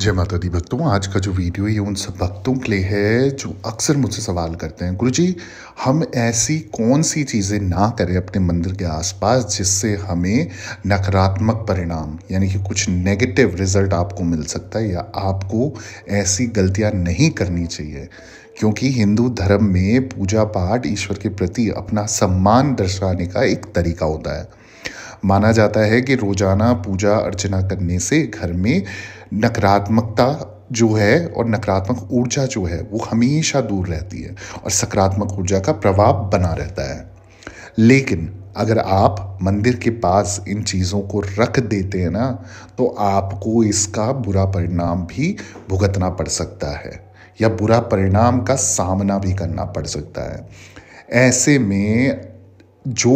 जय माता दी भक्तों आज का जो वीडियो ये उन सब भक्तों के लिए है जो अक्सर मुझसे सवाल करते हैं गुरु जी हम ऐसी कौन सी चीज़ें ना करें अपने मंदिर के आसपास जिससे हमें नकारात्मक परिणाम यानी कि कुछ नेगेटिव रिजल्ट आपको मिल सकता है या आपको ऐसी गलतियां नहीं करनी चाहिए क्योंकि हिंदू धर्म में पूजा पाठ ईश्वर के प्रति अपना सम्मान दर्शाने का एक तरीका होता है माना जाता है कि रोजाना पूजा अर्चना करने से घर में नकारात्मकता जो है और नकारात्मक ऊर्जा जो है वो हमेशा दूर रहती है और सकारात्मक ऊर्जा का प्रभाव बना रहता है लेकिन अगर आप मंदिर के पास इन चीज़ों को रख देते हैं ना तो आपको इसका बुरा परिणाम भी भुगतना पड़ सकता है या बुरा परिणाम का सामना भी करना पड़ सकता है ऐसे में जो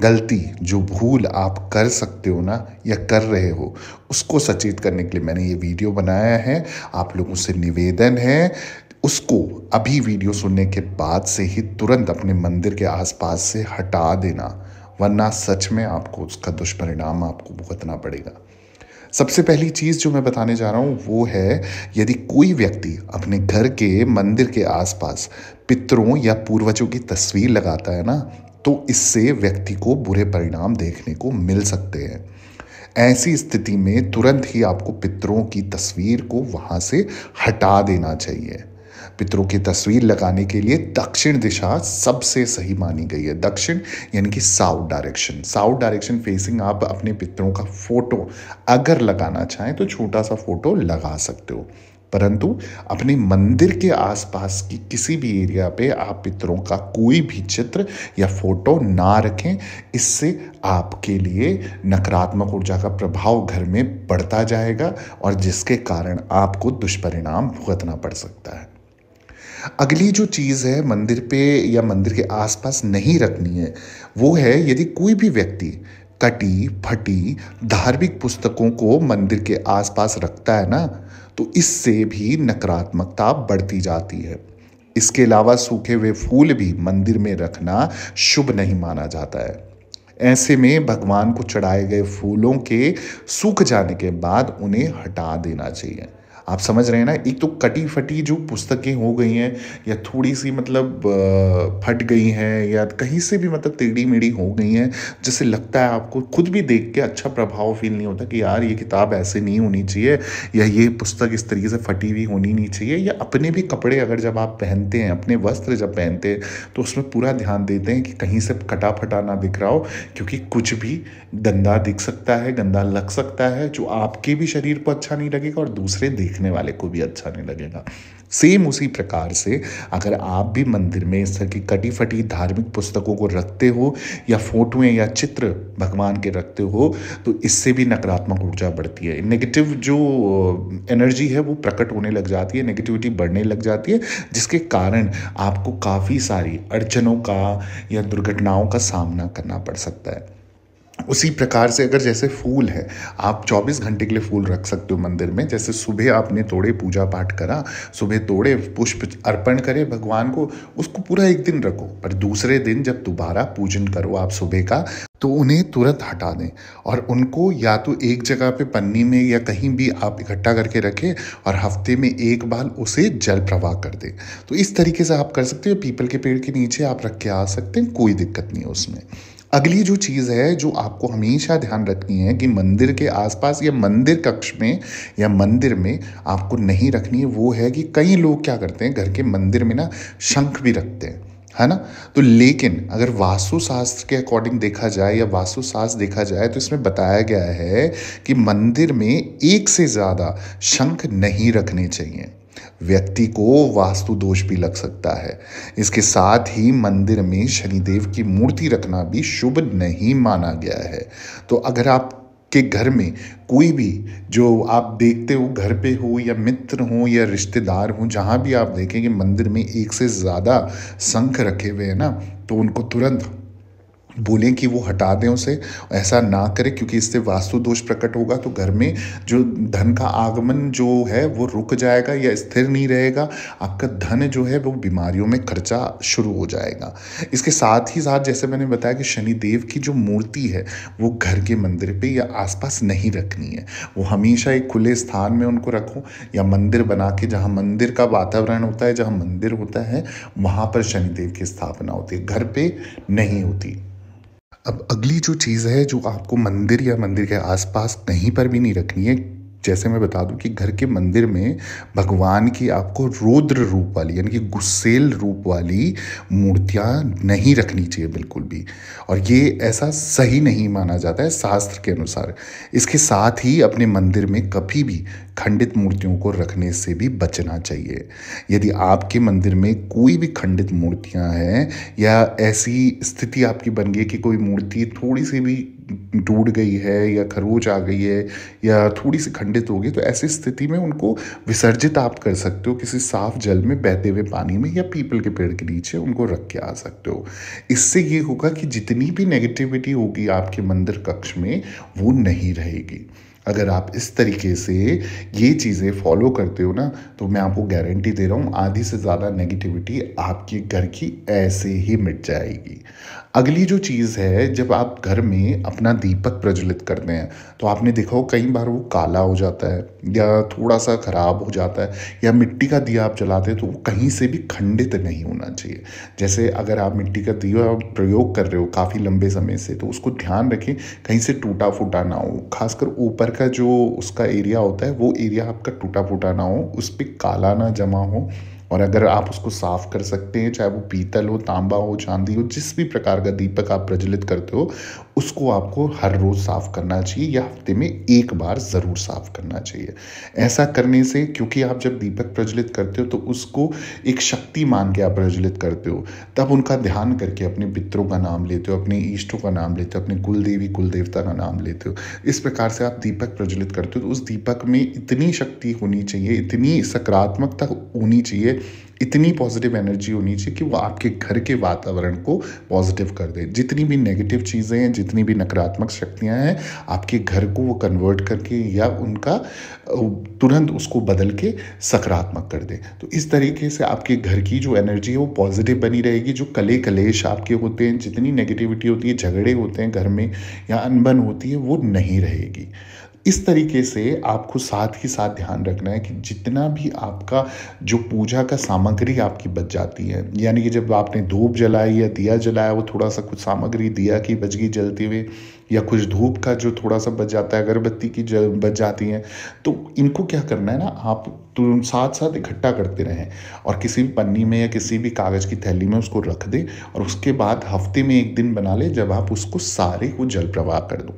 गलती जो भूल आप कर सकते हो ना या कर रहे हो उसको सचेत करने के लिए मैंने ये वीडियो बनाया है आप लोगों से निवेदन है उसको अभी वीडियो सुनने के बाद से ही तुरंत अपने मंदिर के आसपास से हटा देना वरना सच में आपको उसका दुष्परिणाम आपको भुगतना पड़ेगा सबसे पहली चीज़ जो मैं बताने जा रहा हूँ वो है यदि कोई व्यक्ति अपने घर के मंदिर के आसपास पितरों या पूर्वजों की तस्वीर लगाता है ना तो इससे व्यक्ति को बुरे परिणाम देखने को मिल सकते हैं ऐसी स्थिति में तुरंत ही आपको पितरों की तस्वीर को वहाँ से हटा देना चाहिए पितरों की तस्वीर लगाने के लिए दक्षिण दिशा सबसे सही मानी गई है दक्षिण यानी कि south direction south direction facing आप अपने पितरों का फोटो अगर लगाना चाहें तो छोटा सा फोटो लगा सकते हो परंतु अपने मंदिर के आसपास की किसी भी एरिया पे आप पितरों का कोई भी चित्र या फोटो ना रखें इससे आपके लिए नकारात्मक ऊर्जा का प्रभाव घर में बढ़ता जाएगा और जिसके कारण आपको दुष्परिणाम भुगतना पड़ सकता है अगली जो चीज़ है मंदिर पे या मंदिर के आसपास नहीं रखनी है वो है यदि कोई भी व्यक्ति कटी फटी धार्मिक पुस्तकों को मंदिर के आसपास रखता है ना तो इससे भी नकारात्मकता बढ़ती जाती है इसके अलावा सूखे हुए फूल भी मंदिर में रखना शुभ नहीं माना जाता है ऐसे में भगवान को चढ़ाए गए फूलों के सूख जाने के बाद उन्हें हटा देना चाहिए आप समझ रहे हैं ना एक तो कटी फटी जो पुस्तकें हो गई हैं या थोड़ी सी मतलब फट गई हैं या कहीं से भी मतलब टेढ़ी मेढ़ी हो गई हैं जिससे लगता है आपको खुद भी देख के अच्छा प्रभाव फील नहीं होता कि यार ये किताब ऐसे नहीं होनी चाहिए या ये पुस्तक इस तरीके से फटी हुई होनी नहीं चाहिए या अपने भी कपड़े अगर जब आप पहनते हैं अपने वस्त्र जब पहनते हैं तो उसमें पूरा ध्यान देते हैं कि कहीं से कटा फटा ना दिख रहा हो क्योंकि कुछ भी गंदा दिख सकता है गंदा लग सकता है जो आपके भी शरीर को अच्छा नहीं लगेगा और दूसरे देख देखने वाले को भी अच्छा नहीं लगेगा सेम उसी प्रकार से अगर आप भी मंदिर में इस तरह की कटी फटी धार्मिक पुस्तकों को रखते हो या फोटोएं या चित्र भगवान के रखते हो तो इससे भी नकारात्मक ऊर्जा बढ़ती है नेगेटिव जो एनर्जी है वो प्रकट होने लग जाती है नेगेटिविटी बढ़ने लग जाती है जिसके कारण आपको काफ़ी सारी अड़चनों का या दुर्घटनाओं का सामना करना पड़ सकता है उसी प्रकार से अगर जैसे फूल है आप 24 घंटे के लिए फूल रख सकते हो मंदिर में जैसे सुबह आपने तोड़े पूजा पाठ करा सुबह तोड़े पुष्प अर्पण करे भगवान को उसको पूरा एक दिन रखो पर दूसरे दिन जब दोबारा पूजन करो आप सुबह का तो उन्हें तुरंत हटा दें और उनको या तो एक जगह पे पन्नी में या कहीं भी आप इकट्ठा करके रखें और हफ्ते में एक बार उसे जल प्रवाह कर दें तो इस तरीके से आप कर सकते हो पीपल के पेड़ के नीचे आप रख के आ सकते हैं कोई दिक्कत नहीं है उसमें अगली जो चीज़ है जो आपको हमेशा ध्यान रखनी है कि मंदिर के आसपास या मंदिर कक्ष में या मंदिर में आपको नहीं रखनी है वो है कि कई लोग क्या करते हैं घर के मंदिर में ना शंख भी रखते हैं है ना तो लेकिन अगर वास्तु शास्त्र के अकॉर्डिंग देखा जाए या वास्तु शास्त्र देखा जाए तो इसमें बताया गया है कि मंदिर में एक से ज़्यादा शंख नहीं रखने चाहिए व्यक्ति को वास्तु दोष भी लग सकता है इसके साथ ही मंदिर में शनिदेव की मूर्ति रखना भी शुभ नहीं माना गया है तो अगर आप के घर में कोई भी जो आप देखते हो घर पे हो या मित्र हो या रिश्तेदार हो जहाँ भी आप देखेंगे मंदिर में एक से ज़्यादा शंख रखे हुए हैं ना तो उनको तुरंत बोलें कि वो हटा दें उसे ऐसा ना करें क्योंकि इससे वास्तु दोष प्रकट होगा तो घर में जो धन का आगमन जो है वो रुक जाएगा या स्थिर नहीं रहेगा आपका धन जो है वो बीमारियों में खर्चा शुरू हो जाएगा इसके साथ ही साथ जैसे मैंने बताया कि शनिदेव की जो मूर्ति है वो घर के मंदिर पे या आसपास नहीं रखनी है वो हमेशा एक खुले स्थान में उनको रखो या मंदिर बना के जहाँ मंदिर का वातावरण होता है जहाँ मंदिर होता है वहाँ पर शनिदेव की स्थापना होती है घर पर नहीं होती अब अगली जो चीज़ है जो आपको मंदिर या मंदिर के आसपास कहीं पर भी नहीं रखनी है जैसे मैं बता दूं कि घर के मंदिर में भगवान की आपको रुद्र रूप वाली यानी कि गुस्सेल रूप वाली मूर्तियां नहीं रखनी चाहिए बिल्कुल भी और ये ऐसा सही नहीं माना जाता है शास्त्र के अनुसार इसके साथ ही अपने मंदिर में कभी भी खंडित मूर्तियों को रखने से भी बचना चाहिए यदि आपके मंदिर में कोई भी खंडित मूर्तियाँ हैं या ऐसी स्थिति आपकी बन गई कि कोई मूर्ति थोड़ी सी भी टूट गई है या खरोच आ गई है या थोड़ी सी खंडित हो गई तो ऐसी स्थिति में उनको विसर्जित आप कर सकते हो किसी साफ जल में बहते हुए पानी में या पीपल के पेड़ के नीचे उनको रख के आ सकते हो इससे ये होगा कि जितनी भी नेगेटिविटी होगी आपके मंदिर कक्ष में वो नहीं रहेगी अगर आप इस तरीके से ये चीज़ें फॉलो करते हो ना तो मैं आपको गारंटी दे रहा हूँ आधी से ज़्यादा नेगेटिविटी आपके घर की ऐसे ही मिट जाएगी अगली जो चीज़ है जब आप घर में अपना दीपक प्रज्वलित करते हैं तो आपने देखा हो कई बार वो काला हो जाता है या थोड़ा सा ख़राब हो जाता है या मिट्टी का दिया आप जलाते हैं तो वो कहीं से भी खंडित नहीं होना चाहिए जैसे अगर आप मिट्टी का दिया प्रयोग कर रहे हो काफ़ी लंबे समय से तो उसको ध्यान रखें कहीं से टूटा फूटा ना हो खासकर ऊपर का जो उसका एरिया होता है वो एरिया आपका टूटा फूटा ना हो उस पर काला ना जमा हो और अगर आप उसको साफ कर सकते हैं चाहे वो पीतल हो तांबा हो चांदी हो जिस भी प्रकार का दीपक आप प्रज्वलित करते हो उसको आपको हर रोज़ साफ़ करना चाहिए या हफ्ते में एक बार ज़रूर साफ़ करना चाहिए ऐसा करने से क्योंकि आप जब दीपक प्रज्वलित करते हो तो उसको एक शक्ति मान के आप प्रज्वलित करते हो तब उनका ध्यान करके अपने पितरों का नाम लेते हो अपने इष्टों का नाम लेते हो अपने कुल देवी कुल देवता का नाम लेते हो इस प्रकार से आप दीपक प्रज्वलित करते हो तो उस दीपक में इतनी शक्ति होनी चाहिए इतनी सकारात्मकता होनी चाहिए इतनी पॉजिटिव एनर्जी होनी चाहिए कि वो आपके घर के वातावरण को पॉजिटिव कर दे जितनी भी नेगेटिव चीज़ें हैं जितनी भी नकारात्मक शक्तियाँ हैं आपके घर को वो कन्वर्ट करके या उनका तुरंत उसको बदल के सकारात्मक कर दे तो इस तरीके से आपके घर की जो एनर्जी है वो पॉजिटिव बनी रहेगी जो कले कलेश आपके होते हैं जितनी नेगेटिविटी होती है झगड़े होते हैं घर में या अनबन होती है वो नहीं रहेगी इस तरीके से आपको साथ ही साथ ध्यान रखना है कि जितना भी आपका जो पूजा का सामग्री आपकी बच जाती है यानी कि जब आपने धूप जलाई या दिया जलाया वो थोड़ा सा कुछ सामग्री दिया की बजगी जलती हुई या कुछ धूप का जो थोड़ा सा बच जाता है अगरबत्ती की जल बच जाती हैं तो इनको क्या करना है ना आप तुम तो साथ साथ इकट्ठा करते रहें और किसी भी पन्नी में या किसी भी कागज़ की थैली में उसको रख दें और उसके बाद हफ्ते में एक दिन बना लें जब आप उसको सारे को जल प्रवाह कर दो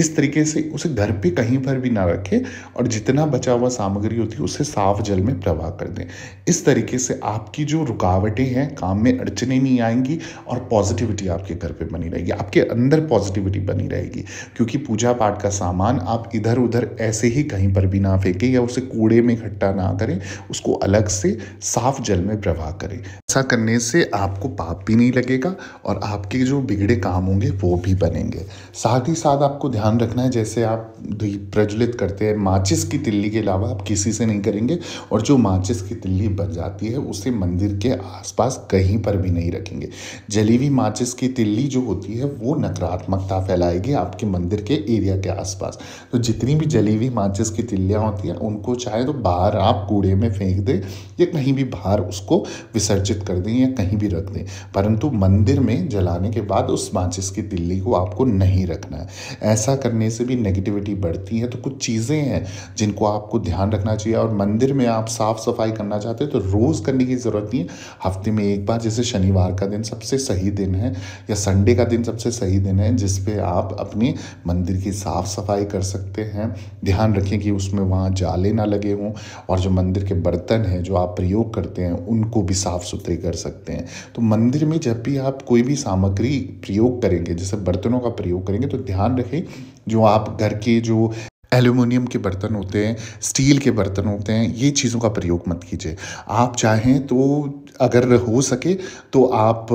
इस तरीके से उसे घर पे कहीं पर भी ना रखें और जितना बचा हुआ सामग्री होती है उसे साफ जल में प्रवाह कर दें इस तरीके से आपकी जो रुकावटें हैं काम में अड़चने नहीं आएंगी और पॉजिटिविटी आपके घर पर बनी रहेगी आपके अंदर पॉजिटिविटी बनी रहेगी क्योंकि पूजा पाठ का सामान आप इधर उधर ऐसे ही कहीं पर भी ना फेंकें या उसे कूड़े में इकट्ठा ना करें उसको अलग से साफ जल में प्रवाह करें ऐसा करने से आपको पाप भी नहीं लगेगा और आपके जो बिगड़े काम होंगे वो भी बनेंगे साथ ही साथ आपको ध्यान रखना है जैसे आप दीप प्रज्वलित करते हैं माचिस की तिल्ली के अलावा आप किसी से नहीं करेंगे और जो माचिस की तिल्ली बन जाती है उसे मंदिर के आसपास कहीं पर भी नहीं रखेंगे जली हुई माचिस की तिल्ली जो होती है वो नकारात्मकता फैलाएगी जाएगी आपके मंदिर के एरिया के आसपास तो जितनी भी जली हुई माचिस की तिल्लियाँ होती हैं उनको चाहे तो बाहर आप कूड़े में फेंक दें या कहीं भी बाहर उसको विसर्जित कर दें या कहीं भी रख दें परंतु मंदिर में जलाने के बाद उस माचिस की तिल्ली को आपको नहीं रखना है ऐसा करने से भी नेगेटिविटी बढ़ती है तो कुछ चीज़ें हैं जिनको आपको ध्यान रखना चाहिए और मंदिर में आप साफ़ सफाई करना चाहते हैं तो रोज़ करने की ज़रूरत नहीं है हफ्ते में एक बार जैसे शनिवार का दिन सबसे सही दिन है या संडे का दिन सबसे सही दिन है जिस पे आप अपनी अपने मंदिर की साफ़ सफाई कर सकते हैं ध्यान रखें कि उसमें वहाँ जाले ना लगे हों और जो मंदिर के बर्तन हैं जो आप प्रयोग करते हैं उनको भी साफ़ सुथरे कर सकते हैं तो मंदिर में जब भी आप कोई भी सामग्री प्रयोग करेंगे जैसे बर्तनों का प्रयोग करेंगे तो ध्यान रखें जो आप घर के जो एल्यूमिनियम के बर्तन होते हैं स्टील के बर्तन होते हैं ये चीज़ों का प्रयोग मत कीजिए आप चाहें तो अगर हो सके तो आप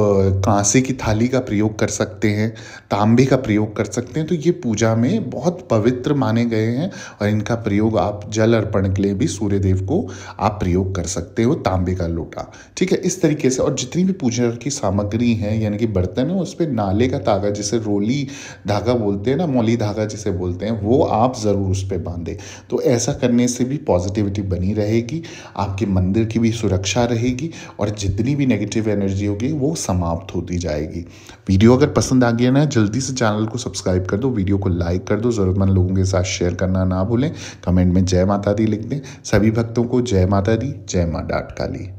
कांसे की थाली का प्रयोग कर सकते हैं तांबे का प्रयोग कर सकते हैं तो ये पूजा में बहुत पवित्र माने गए हैं और इनका प्रयोग आप जल अर्पण के लिए भी सूर्य देव को आप प्रयोग कर सकते हो तांबे का लोटा ठीक है इस तरीके से और जितनी भी पूजा की सामग्री है यानी कि बर्तन है उस पर नाले का धागा जिसे रोली धागा बोलते हैं ना मोली धागा जिसे बोलते हैं वो आप ज़रूर उस पर बांधें तो ऐसा करने से भी पॉजिटिविटी बनी रहेगी आपके मंदिर की भी सुरक्षा रहेगी और और जितनी भी नेगेटिव एनर्जी होगी वो समाप्त होती जाएगी वीडियो अगर पसंद आ गया ना जल्दी से चैनल को सब्सक्राइब कर दो वीडियो को लाइक कर दो ज़रूरतमंद लोगों के साथ शेयर करना ना भूलें कमेंट में जय माता दी लिख दें सभी भक्तों को जय माता दी जय माँ डाट काली